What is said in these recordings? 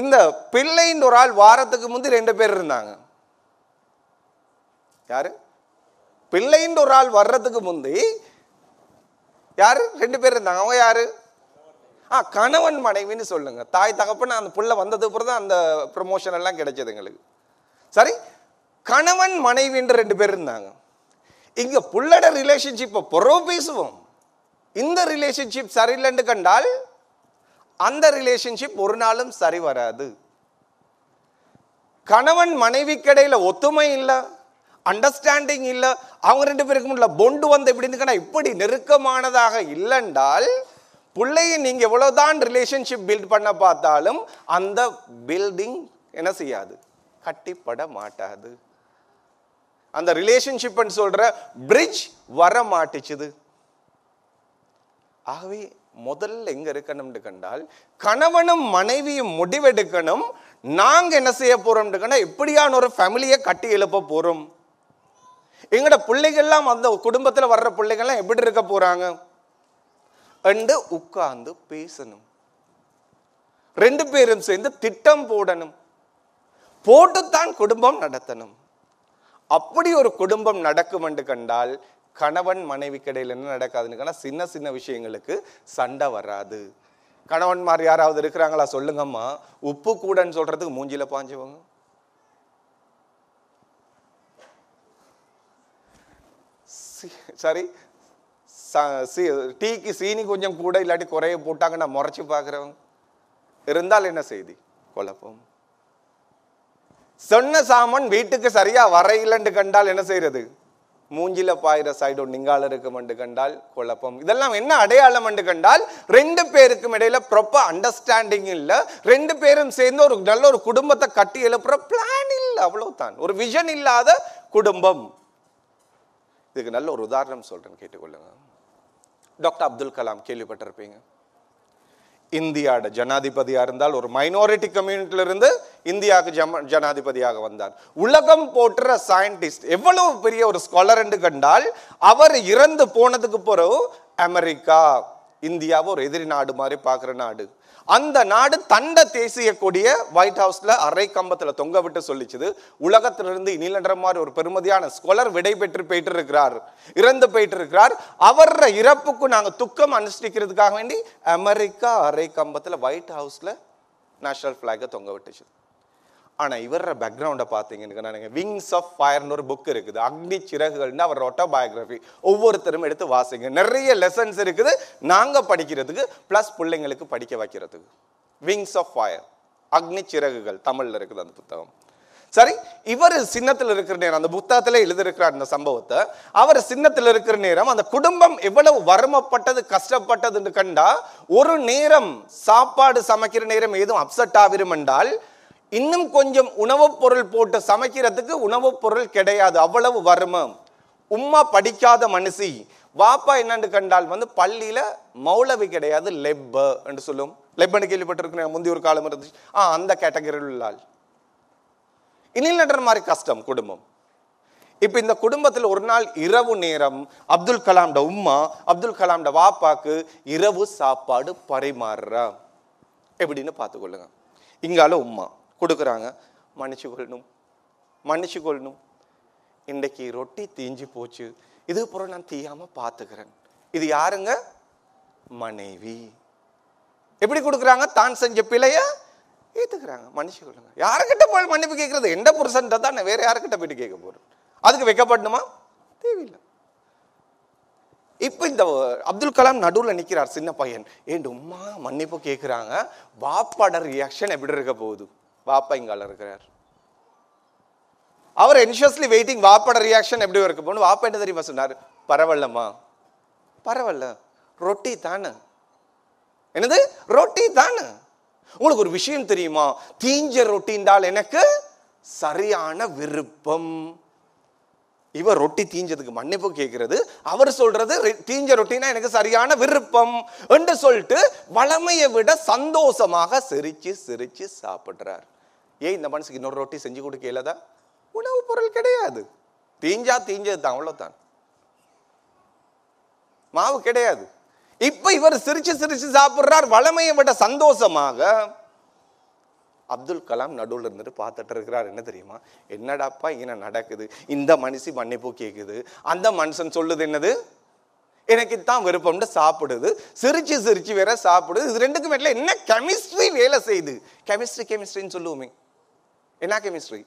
இந்த பிள்ளைன்னு ஒரு ஆள் வாரத்துக்கு முந்தி ரெண்டு பேர் இருந்தாங்க யாரு பிள்ளைன்னு ஒரு ஆள் வர்றதுக்கு முந்தி யாரு ரெண்டு பேர் இருந்தாங்க அவங்க யாரு ஆ கணவன் மனைவின்னு சொல்லுங்க தாய் தகப்பன் அந்த புள்ள வந்ததுக்கு அப்புறம் தான் அந்த ப்ரொமோஷன் எல்லாம் கிடைச்சது எங்களுக்கு சரி கணவன் மனைவின்ற ரெண்டு பேர் இருந்தாங்க இங்கே புள்ளட ரிலேஷன்ஷிப்பை புறவு பேசுவோம் இந்த ரிலேஷன்ஷிப் சரியில்லைன்னு கண்டால் அந்த ரிலேஷன்ஷிப் ஒரு நாளும் சரி வராது கணவன் மனைவி கடையில் ஒத்துமை இல்லை அண்டர்ஸ்டாண்டிங் இல்லை அவங்க ரெண்டு பேருக்கும் உள்ள பொண்டு வந்து இப்படின்னு இருந்துக்கன்னா இப்படி நெருக்கமானதாக இல்லைன்றால் பிள்ளையை நீங்கள் எவ்வளோதான் ரிலேஷன்ஷிப் பில்ட் பண்ண பார்த்தாலும் அந்த பில்டிங் என்ன செய்யாது கட்டிப்பட மாட்டாது அந்த ரிலேஷன்ஷிப்னு சொல்கிற பிரிட்ஜ் வர மாட்டிச்சுது ஆகவே முதல்ல எங்க இருக்கணும்னு கண்டால் கணவனும் மனைவியும் முடிவெடுக்கணும் நாங்க என்ன செய்ய போறோம் கண்டா எப்படியான ஒரு ஃபேமிலியை கட்டி எழுப்ப போறோம் எங்களோட பிள்ளைகள்லாம் அந்த குடும்பத்தில் வர்ற பிள்ளைகள்லாம் எப்படி இருக்க போறாங்க என்று உட்கார்ந்து பேசணும் ரெண்டு பேரும் சேர்ந்து திட்டம் போடணும் போட்டுத்தான் குடும்பம் நடத்தணும் அப்படி ஒரு குடும்பம் நடக்கும் என்று கண்டால் கணவன் மனைவி கடையில் என்ன நடக்காதுன்னு சின்ன சின்ன விஷயங்களுக்கு சண்டை வராது கணவன்மார் யாராவது இருக்கிறாங்களா சொல்லுங்கம்மா உப்பு கூடன்னு சொல்றதுக்கு மூஞ்சில பாஞ்சவங்க சாரி டீக்கு சீனி கொஞ்சம் கூட இல்லாட்டி குறைய போட்டாங்கன்னா முறைச்சு பார்க்குறவங்க இருந்தால் என்ன செய்தி குழப்பம் சொன்ன சாமான் வீட்டுக்கு சரியா வரையிலன்னு கண்டால் என்ன செய்யறது மூஞ்சில பாயிற சைடு நிங்கால இருக்கும் என்று கண்டால் குழப்பம் இதெல்லாம் என்ன அடையாளம் என்று கண்டால் ரெண்டு பேருக்கும் இடையில ப்ராப்பர் அண்டர்ஸ்டாண்டிங் இல்லை ரெண்டு பேரும் சேர்ந்து ஒரு நல்ல ஒரு குடும்பத்தை கட்டி எழுப்புற பிளான் இல்லை அவ்வளவுதான் ஒரு விஷன் இல்லாத குடும்பம் இதுக்கு நல்ல ஒரு உதாரணம் சொல்றேன் கேட்டுக்கொள்ளுங்க டாக்டர் அப்துல் கலாம் கேள்விப்பட்டிருப்பீங்க இந்தியாவோட ஜனாதிபதியாக இருந்தால் ஒரு மைனாரிட்டி இருந்து இந்தியாவுக்கு ஜம ஜனாதிபதியாக வந்தார் உலகம் போற்ற சயின்டிஸ்ட் எவ்வளவு பெரிய ஒரு ஸ்காலர் என்று கண்டால் அவர் இறந்து போனதுக்கு பிறகு அமெரிக்கா இந்தியாவை ஒரு எதிரி நாடு மாதிரி பார்க்குற நாடு அந்த நாடு தண்ட தேசிய கொடிய ஒயிட் ஹவுஸ்ல அரை கம்பத்தில் தொங்க விட்டு சொல்லிச்சுது உலகத்திலிருந்து இனிலன்ற மாதிரி ஒரு பெருமதியான ஸ்கொலர் விடை பெற்று போயிட்டு இருக்கிறார் இறந்து போயிட்டு இருக்கிறார் அவர இறப்புக்கு நாங்கள் துக்கம் அனுஷ்டிக்கிறதுக்காக வேண்டி அமெரிக்கா அரை கம்பத்தில் ஒயிட் ஹவுஸ்ல நேஷனல் பிளாக தொங்க விட்டுச்சு ஆனால் இவர பேக்ரவுண்டை பார்த்தீங்கன்னு நாங்கள் விங்ஸ் ஆஃப் ஃபயர்னு ஒரு புக் இருக்குது அக்னி சிறகுகள்னு அவர் ஆட்டோபயோகிராஃபி ஒவ்வொருத்தரும் எடுத்து வாசிங்க நிறைய லெசன்ஸ் இருக்குது நாங்கள் படிக்கிறதுக்கு ப்ளஸ் பிள்ளைங்களுக்கு படிக்க வைக்கிறதுக்கு விங்ஸ் ஆஃப் ஃபயர் அக்னி சிறகுகள் தமிழில் இருக்குது அந்த புத்தகம் சரி இவர் சின்னத்தில் இருக்கிற நேரம் அந்த புத்தகத்தில் எழுதியிருக்கிறார் அந்த சம்பவத்தை அவர் சின்னத்தில் இருக்கிற நேரம் அந்த குடும்பம் எவ்வளவு வறுமப்பட்டது கஷ்டப்பட்டதுன்னு கண்டா ஒரு நேரம் சாப்பாடு சமைக்கிற நேரம் ஏதும் அப்செட் ஆகிரும் என்றால் இன்னும் கொஞ்சம் உணவுப் பொருள் போட்டு சமைக்கிறதுக்கு உணவுப் பொருள் கிடையாது அவ்வளவு வருமம் உம்மா படிக்காத மனுஷி வாப்பா என்னன்னு கண்டால் வந்து பள்ளியில் மௌலவி கிடையாது லெப்ப என்று சொல்லும் லெப்பன்னு கேள்விப்பட்டிருக்கேன் முந்தைய ஒரு காலம் இருந்துச்சு ஆ அந்த கேட்டகரியில் உள்ளால் இனில் நடர் மாதிரி கஷ்டம் குடும்பம் இப்போ இந்த குடும்பத்தில் ஒரு நாள் இரவு நேரம் அப்துல் கலாம்ட உம்மா அப்துல் கலாம்ட வாப்பாக்கு இரவு சாப்பாடு பரிமாறுறா எப்படின்னு பார்த்துக்கொள்ளுங்க இங்கால உம்மா கொடுக்குறாங்க மன்னிச்சு கொள்ளணும் மன்னிச்சு கொள்ளணும் இன்றைக்கு ரொட்டி தீஞ்சு போச்சு இது பொருள் நான் தீயாமல் பார்த்துக்கிறேன் இது யாருங்க மனைவி எப்படி கொடுக்குறாங்க தான் செஞ்ச பிழைய ஏற்றுக்கிறாங்க மன்னிச்சு கொள்ளுங்க யாருக்கிட்ட போய் மன்னிப்பு கேட்குறது எந்த புருஷன் தான் வேறு யாருக்கிட்ட போயிட்டு கேட்க போகிறேன் அதுக்கு வைக்கப்படணுமா தேவையில்லை இப்போ இந்த அப்துல் கலாம் நடுவில் நிற்கிறார் சின்ன பையன் ஏண்டு உமா மன்னிப்பு கேட்குறாங்க வாப்பாடர் ரியாக்ஷன் எப்படி இருக்க போகுது வாப்பா இங்கால இருக்கிறார் அவர் என்ஷியஸ்லி வெயிட்டிங் வாப்பட ரியாக்ஷன் எப்படி இருக்கு போன வாப்பா என்ன தெரியுமா சொன்னார் பரவாயில்லம்மா பரவாயில்ல ரொட்டி தானே என்னது ரொட்டி தானே உங்களுக்கு ஒரு விஷயம் தெரியுமா தீஞ்ச ரொட்டின்றால் எனக்கு சரியான விருப்பம் இவர் ரொட்டி தீஞ்சதுக்கு மன்னிப்பு கேட்கிறது அவர் சொல்றது தீஞ்ச ரொட்டினா எனக்கு சரியான விருப்பம் என்று சொல்லிட்டு வளமையை விட சந்தோஷமாக சிரிச்சு சிரிச்சு சாப்பிட்றார் ஏன் இந்த மனசுக்கு இன்னொரு ரொட்டி செஞ்சு கொடுக்க இல்லாதா உணவுப் பொருள் கிடையாது தீஞ்சா தீஞ்சது தான் அவ்வளோதான் மாவு கிடையாது இப்ப இவர் சிரிச்சு சிரிச்சு சாப்பிடுறார் வளமையை விட சந்தோஷமாக அப்துல் கலாம் நடுவில் இருந்துட்டு பார்த்துட்டு இருக்கிறார் என்ன தெரியுமா என்னடாப்பா என்ன நடக்குது இந்த மனுஷி மன்னிப்பு கேட்குது அந்த மனுஷன் சொல்லுது என்னது எனக்கு தான் விருப்பம்னு சாப்பிடுது சிரிச்சு சிரிச்சு வேற சாப்பிடுது இது ரெண்டுக்கும் என்ன கெமிஸ்ட்ரி வேலை செய்யுது கெமிஸ்ட்ரி கெமிஸ்ட்ரின்னு சொல்லுவோமே என்ன கெமிஸ்ட்ரி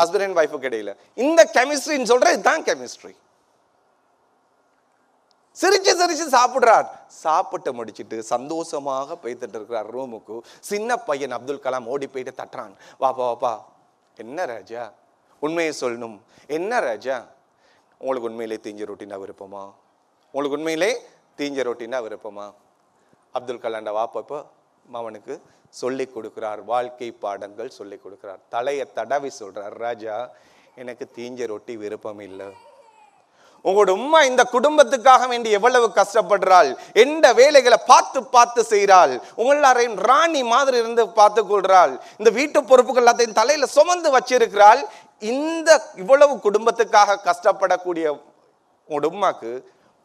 ஹஸ்பண்ட் அண்ட் ஒய்ஃபுக்கு இடையில இந்த கெமிஸ்ட்ரின்னு சொல்ற இதுதான் கெமிஸ்ட்ரி சிரிச்சு சிரிச்சு சாப்பிடுறார் சாப்பிட்டு முடிச்சுட்டு சந்தோஷமாக போய்த்துட்டு இருக்கிறார் ரூமுக்கு சின்ன பையன் அப்துல் கலாம் ஓடி போயிட்டு தட்டுறான் வாப்பா வாப்பா என்ன ராஜா உண்மையை சொல்லணும் என்ன ராஜா உங்களுக்கு உண்மையிலே தீஞ்ச ரொட்டினா விருப்பமா உங்களுக்கு உண்மையிலே தீஞ்ச ரொட்டினா விருப்பமா அப்துல் கலாண்ட வாப்பா மவனுக்கு சொல்லிக் கொடுக்குறார் வாழ்க்கை பாடங்கள் சொல்லிக் கொடுக்குறார் தலையை தடவி சொல்கிறார் ராஜா எனக்கு தீஞ்ச ரொட்டி விருப்பம் இல்லை உங்களோட உம்மா இந்த குடும்பத்துக்காக வேண்டி எவ்வளவு கஷ்டப்படுறாள் எந்த வேலைகளை பார்த்து பார்த்து செய்கிறாள் உங்களாரையும் ராணி மாதிரி இருந்து பார்த்து கொள்கிறாள் இந்த வீட்டு பொறுப்புகள் எல்லாத்தையும் தலையில் சுமந்து வச்சிருக்கிறாள் இந்த இவ்வளவு குடும்பத்துக்காக கஷ்டப்படக்கூடிய உங்களோட உமாக்கு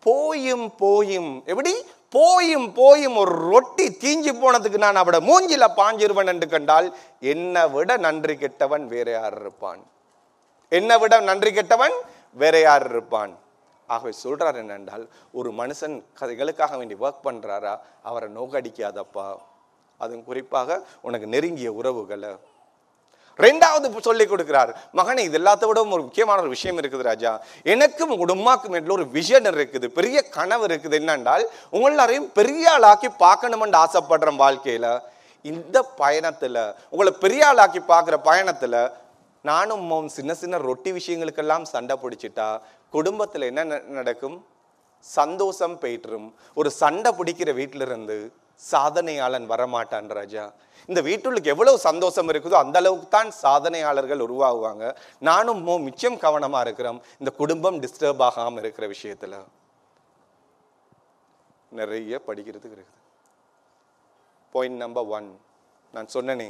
போயும் போயும் எப்படி போயும் போயும் ஒரு ரொட்டி தீஞ்சு போனதுக்கு நான் அவட மூஞ்சில பாஞ்சிருவன் என்று கண்டால் என்னை விட நன்றி கெட்டவன் வேற யார் இருப்பான் என்னை விட நன்றி கெட்டவன் வேற யார் இருப்பான் ஆகவே சொல்றார் என்னென்றால் ஒரு மனுஷன் கதைகளுக்காக வேண்டி ஒர்க் பண்ணுறாரா அவரை நோக்கடிக்காதப்பா அதுவும் குறிப்பாக உனக்கு நெருங்கிய உறவுகளை ரெண்டாவது சொல்லிக் கொடுக்கிறார் மகனை இது எல்லாத்த விட ஒரு முக்கியமான ஒரு விஷயம் இருக்குது ராஜா எனக்கும் உங்க உமாக்கும் என்ற ஒரு விஷன் இருக்குது பெரிய கனவு இருக்குது என்னென்றால் எல்லாரையும் பெரிய ஆளாக்கி பார்க்கணுமென்று ஆசைப்படுற வாழ்க்கையில இந்த பயணத்துல உங்களை பெரிய ஆளாக்கி பார்க்குற பயணத்துல நானும் சின்ன சின்ன ரொட்டி விஷயங்களுக்கெல்லாம் சண்டை பிடிச்சிட்டா குடும்பத்தில் என்ன நடக்கும் சந்தோஷம் போயிட்டுரும் ஒரு சண்டை பிடிக்கிற வீட்டிலிருந்து சாதனையாளன் வரமாட்டான் ராஜா இந்த வீட்டுக்கு எவ்வளவு சந்தோஷம் இருக்குதோ அந்த அளவுக்கு தான் சாதனையாளர்கள் உருவாகுவாங்க நானும் மிச்சம் கவனமா இருக்கிறோம் இந்த குடும்பம் டிஸ்டர்ப் ஆகாம இருக்கிற விஷயத்துல நிறைய படிக்கிறதுக்கு இருக்குது பாயிண்ட் நம்பர் ஒன் நான் சொன்னேனே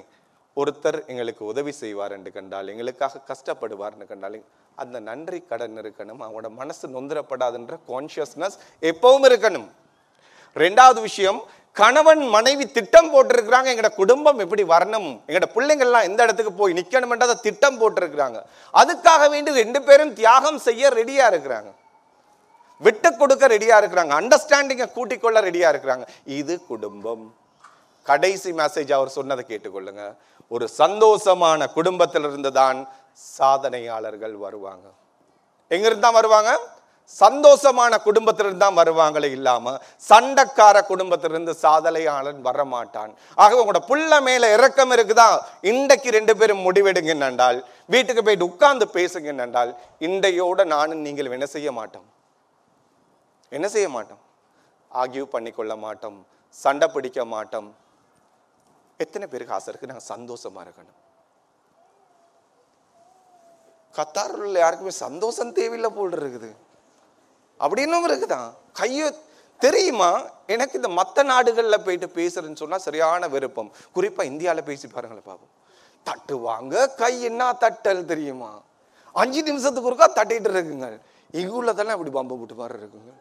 ஒருத்தர் எங்களுக்கு உதவி செய்வார் என்று கண்டால் எங்களுக்காக கஷ்டப்படுவார்னு கண்டால் அந்த நன்றி கடன் இருக்கணும் அவனோட மனசு நொந்தரப்படாதுன்ற கான்ஷியஸ்னஸ் எப்பவும் இருக்கணும் ரெண்டாவது விஷயம் கணவன் மனைவி திட்டம் போட்டிருக்கிறாங்க எங்களோட குடும்பம் எப்படி வரணும் எங்களோட பிள்ளைங்கள்லாம் எந்த இடத்துக்கு போய் நிற்கணுமென்றதை திட்டம் போட்டிருக்கிறாங்க அதுக்காக வேண்டி ரெண்டு பேரும் தியாகம் செய்ய ரெடியாக இருக்கிறாங்க விட்டு கொடுக்க ரெடியாக இருக்கிறாங்க அண்டர்ஸ்டாண்டிங்கை கூட்டிக்கொள்ள ரெடியாக இருக்கிறாங்க இது குடும்பம் கடைசி மெசேஜ் அவர் சொன்னதை கேட்டுக்கொள்ளுங்க ஒரு சந்தோஷமான குடும்பத்திலிருந்து தான் சாதனையாளர்கள் வருவாங்க எங்கிருந்து தான் வருவாங்க சந்தோஷமான குடும்பத்திலிருந்து தான் வருவாங்களே இல்லாமல் சண்டைக்கார குடும்பத்திலிருந்து சாதலையாளன் வரமாட்டான் ஆக உங்களோட புள்ள மேலே இறக்கம் இருக்குதா இன்றைக்கு ரெண்டு பேரும் முடிவெடுங்க நன்றால் வீட்டுக்கு போயிட்டு உட்கார்ந்து பேசுங்க நன்றால் இன்றையோட நானும் நீங்கள் என்ன செய்ய மாட்டோம் என்ன செய்ய மாட்டோம் ஆகியோ பண்ணிக்கொள்ள மாட்டோம் சண்டை பிடிக்க மாட்டோம் எத்தனை பேருக்கு ஆசை இருக்கு நாங்கள் சந்தோஷமாக இருக்கணும் கத்தாரில் யாருக்குமே சந்தோஷம் தேவையில்லை போல் இருக்குது அப்படின்னும் இருக்குதான் கையை தெரியுமா எனக்கு இந்த மற்ற நாடுகளில் போயிட்டு பேசுறேன்னு சொன்னால் சரியான விருப்பம் குறிப்பாக இந்தியாவில் பேசி பாருங்களேன் பாப்போம் தட்டுவாங்க கை என்ன தட்டல் தெரியுமா அஞ்சு நிமிஷத்துக்கு ஒருக்கா தட்டிட்டு இருக்குங்க எங்கள் தானே அப்படி பம்பை போட்டு மாதிரி இருக்குங்க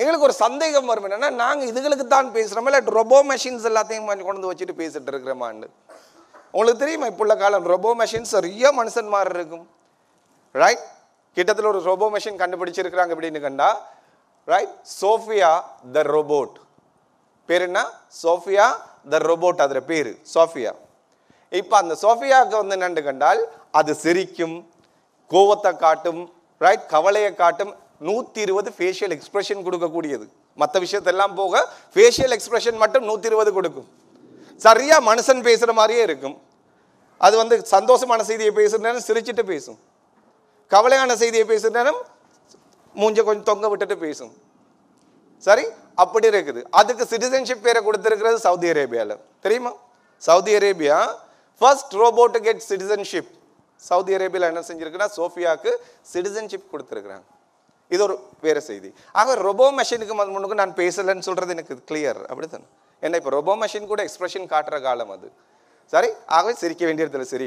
எங்களுக்கு ஒரு சந்தேகம் வரும் என்னன்னா நாங்கள் இதுகளுக்கு தான் பேசுகிறோமா இல்லை ரொபோ மெஷின்ஸ் எல்லாத்தையும் கொண்டு வந்து வச்சுட்டு பேசிட்டு இருக்கிறோமான்னு உங்களுக்கு தெரியுமா இப்போ உள்ள காலம் ரொபோ மெஷின்ஸ் நிறைய மனுஷன் மாதிரி இருக்கும் ரைட் கிட்டத்தில் ஒரு ரோபோ மிஷின் கண்டுபிடிச்சிருக்கிறாங்க அப்படின்னு கண்டா ரைட் சோஃபியா த ரோபோட் பேர் என்ன சோஃபியா த ரோபோட் அதில் பேர் சோஃபியா இப்போ அந்த சோஃபியாவுக்கு வந்து நண்டு கண்டால் அது சிரிக்கும் கோவத்தை காட்டும் ரைட் கவலையை காட்டும் நூற்றி இருபது ஃபேஷியல் எக்ஸ்பிரஷன் கொடுக்கக்கூடியது மற்ற விஷயத்தெல்லாம் போக ஃபேஷியல் எக்ஸ்பிரஷன் மட்டும் நூற்றி இருபது கொடுக்கும் சரியாக மனுஷன் பேசுகிற மாதிரியே இருக்கும் அது வந்து சந்தோஷமான செய்தியை பேசுறதுனால சிரிச்சுட்டு பேசும் கவலையான செய்தியை பேசுகிற நேரம் மூஞ்ச கொஞ்சம் தொங்க விட்டுட்டு பேசும் சரி அப்படி இருக்குது அதுக்கு சிட்டிசன்ஷிப் பேரை கொடுத்துருக்கிறது சவுதி அரேபியாவில் தெரியுமா Saudi Arabia first robot get citizenship Saudi அரேபியாவில் என்ன செஞ்சுருக்குன்னா சோஃபியாவுக்கு சிட்டிசன்ஷிப் கொடுத்துருக்குறாங்க இது ஒரு வேறு செய்தி ஆக ரொபோ மெஷினுக்கு முன்னுக்கு நான் பேசலைன்னு சொல்கிறது எனக்கு கிளியர் அப்படி தானே என்ன இப்போ ரொபோ மெஷின் கூட எக்ஸ்ப்ரெஷன் காட்டுற காலம் அது சரி ஆக சிரிக்க வேண்டியதில்லை சரி